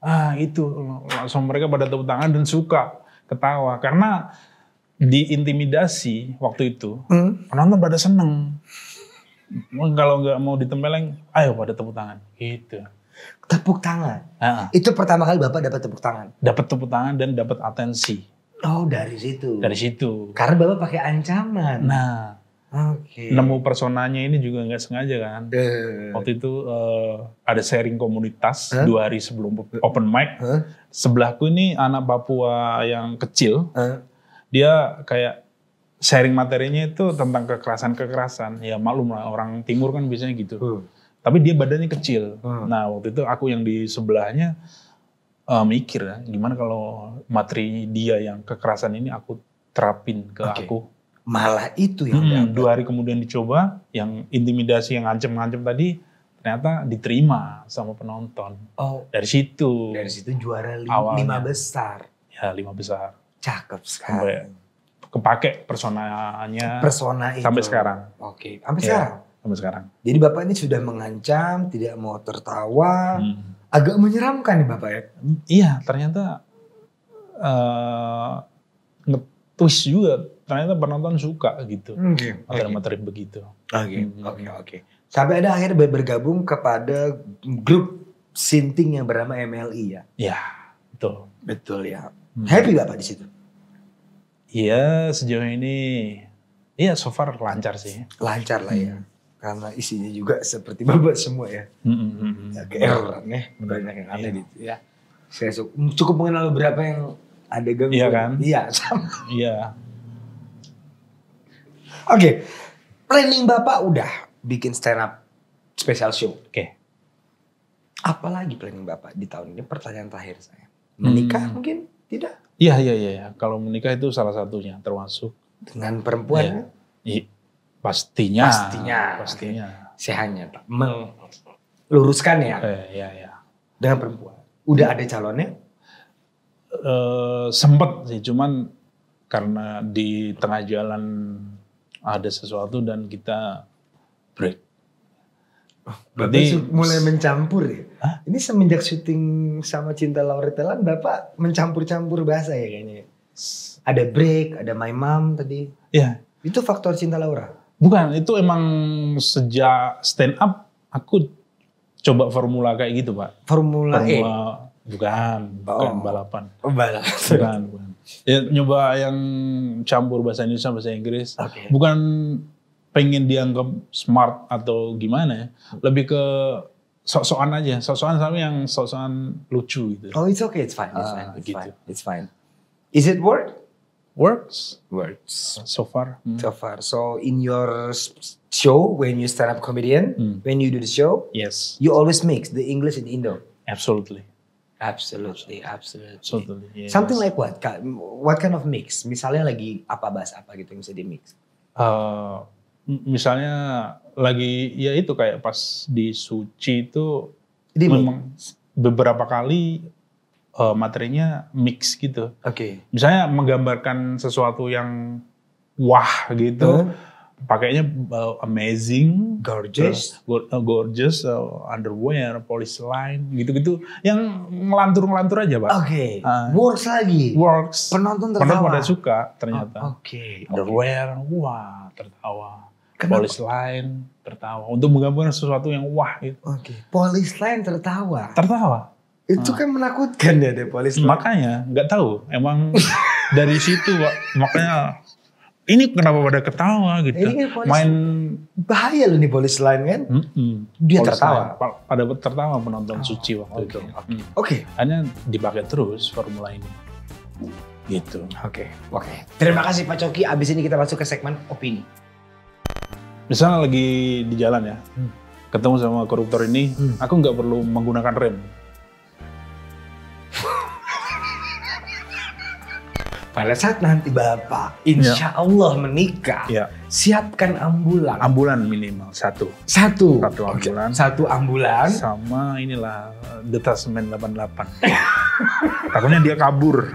Ah itu langsung mereka pada tepuk tangan dan suka ketawa karena diintimidasi waktu itu hmm? penonton pada seneng. Kalau nggak mau ditempeleng, ayo pada tepuk tangan. Gitu. Tepuk tangan. Uh -uh. Itu pertama kali bapak dapat tepuk tangan. Dapat tepuk tangan dan dapat atensi. Oh dari situ. Dari situ. Karena bapak pakai ancaman. Nah. Okay. Nemu personanya ini juga nggak sengaja kan. Uh. Waktu itu uh, ada sharing komunitas huh? dua hari sebelum open mic. Huh? Sebelahku ini anak Papua yang kecil. Huh? Dia kayak sharing materinya itu tentang kekerasan-kekerasan. Ya maklum lah orang timur kan biasanya gitu. Huh. Tapi dia badannya kecil. Huh. Nah waktu itu aku yang di sebelahnya uh, mikir ya gimana kalau materi dia yang kekerasan ini aku terapin ke okay. aku malah itu yang hmm, dua hari kemudian dicoba yang intimidasi yang ngancem-ngancem tadi ternyata diterima sama penonton oh dari situ dari situ juara lima, awalnya. lima besar ya lima besar cakep sekali sampai kepake personanya persona itu. sampai sekarang oke okay. sampai ya, sekarang sampai sekarang jadi bapak ini sudah mengancam tidak mau tertawa hmm agak menyeramkan nih Bapak ya. Iya, ternyata uh, ngetwist juga. Ternyata penonton suka gitu. Hmm, okay. Materi-materi okay. begitu. Oke, hmm. oke, oke. Sampai ada akhirnya bergabung kepada grup sinting yang bernama MLI ya. Iya, betul. Betul ya. Hmm. Happy Bapak di situ? Iya, sejauh ini Iya, so far lancar sih. Lancar lah ya. Hmm karena isinya juga seperti *laughs* babat semua ya. Mm-hmm. Ya banyak yang aneh iya. gitu ya. Saya cukup mengenal beberapa yang ada gangguan. Iya kan? Iya, *laughs* sama. Iya. Oke. Okay. Planning Bapak udah bikin stand up special show. Oke. Okay. Apalagi planning Bapak di tahun ini pertanyaan terakhir saya. Menikah hmm. mungkin? Tidak. Iya, iya, iya. iya. Kalau menikah itu salah satunya termasuk dengan perempuan. Iya. Ya? Iya. Pastinya. Pastinya. Pastinya. Okay. Saya hanya Pak meluruskan ya. Eh, ya, ya. Dengan perempuan. Udah ada calonnya? Uh, sempet sih, cuman karena di tengah jalan ada sesuatu dan kita break. Oh, Berarti mulai mencampur ya. Hah? Ini semenjak syuting sama Cinta Laura Telan, bapak mencampur-campur bahasa ya kayaknya. Ya? Ada break, ada my mom tadi. Iya. Itu faktor Cinta Laura. Bukan, itu emang sejak stand up aku coba formula kayak gitu pak. Formula, e? formula E? Bukan, bukan oh. balapan. Oh, balapan. Bukan, bukan. Ya, nyoba yang campur bahasa Indonesia bahasa Inggris. Okay. Bukan pengen dianggap smart atau gimana ya. Lebih ke sok-sokan aja, sok-sokan sama yang sok-sokan lucu gitu. Oh, it's okay, it's fine, it's ah, fine, it's, gitu. fine. it's fine. Is it work? works. Works. So far. Mm. So far. So in your show, when you stand up comedian, mm. when you do the show, yes, you always mix the English and Indo. Absolutely. Absolutely, absolutely. absolutely yes. Something like what? What kind of mix? Misalnya lagi apa bahas apa gitu yang bisa di mix? Uh, eh, misalnya lagi ya itu kayak pas di suci itu di memang beberapa kali uh, materinya mix gitu. Oke. Okay. Misalnya menggambarkan sesuatu yang wah gitu. Uh. Pakainya uh, amazing, gorgeous, uh, gorgeous, uh, underwear, line gitu-gitu, yang ngelantur-ngelantur aja, pak. Oke. Okay. Uh, works lagi. Works. Penonton tertawa. Penonton pada suka ternyata. Oh, oke. okay. Underwear, okay. wah tertawa. Kenapa? line tertawa. Untuk menggambarkan sesuatu yang wah gitu. Oke. Okay. line tertawa. Tertawa itu ah. kan menakutkan ya deh polis Makanya nggak tahu. Emang *laughs* dari situ Makanya ini kenapa pada ketawa gitu? Ini kan main bahaya loh nih polis lain kan? Mm hmm Dia polis tertawa. Lain, pada tertawa penonton oh, suci waktu okay, itu. Oke. Okay. Mm. Okay. Hanya dipakai terus formula ini. Gitu. Oke. Okay. Oke. Okay. Terima kasih Pak Coki. Abis ini kita masuk ke segmen opini. Misalnya lagi di jalan ya, hmm. ketemu sama koruptor ini, hmm. aku nggak perlu menggunakan rem pada saat nanti bapak insya ya. Allah menikah ya. siapkan ambulan ambulan minimal satu satu satu ambulan okay. satu ambulan sama inilah detasemen 88 *laughs* takutnya dia kabur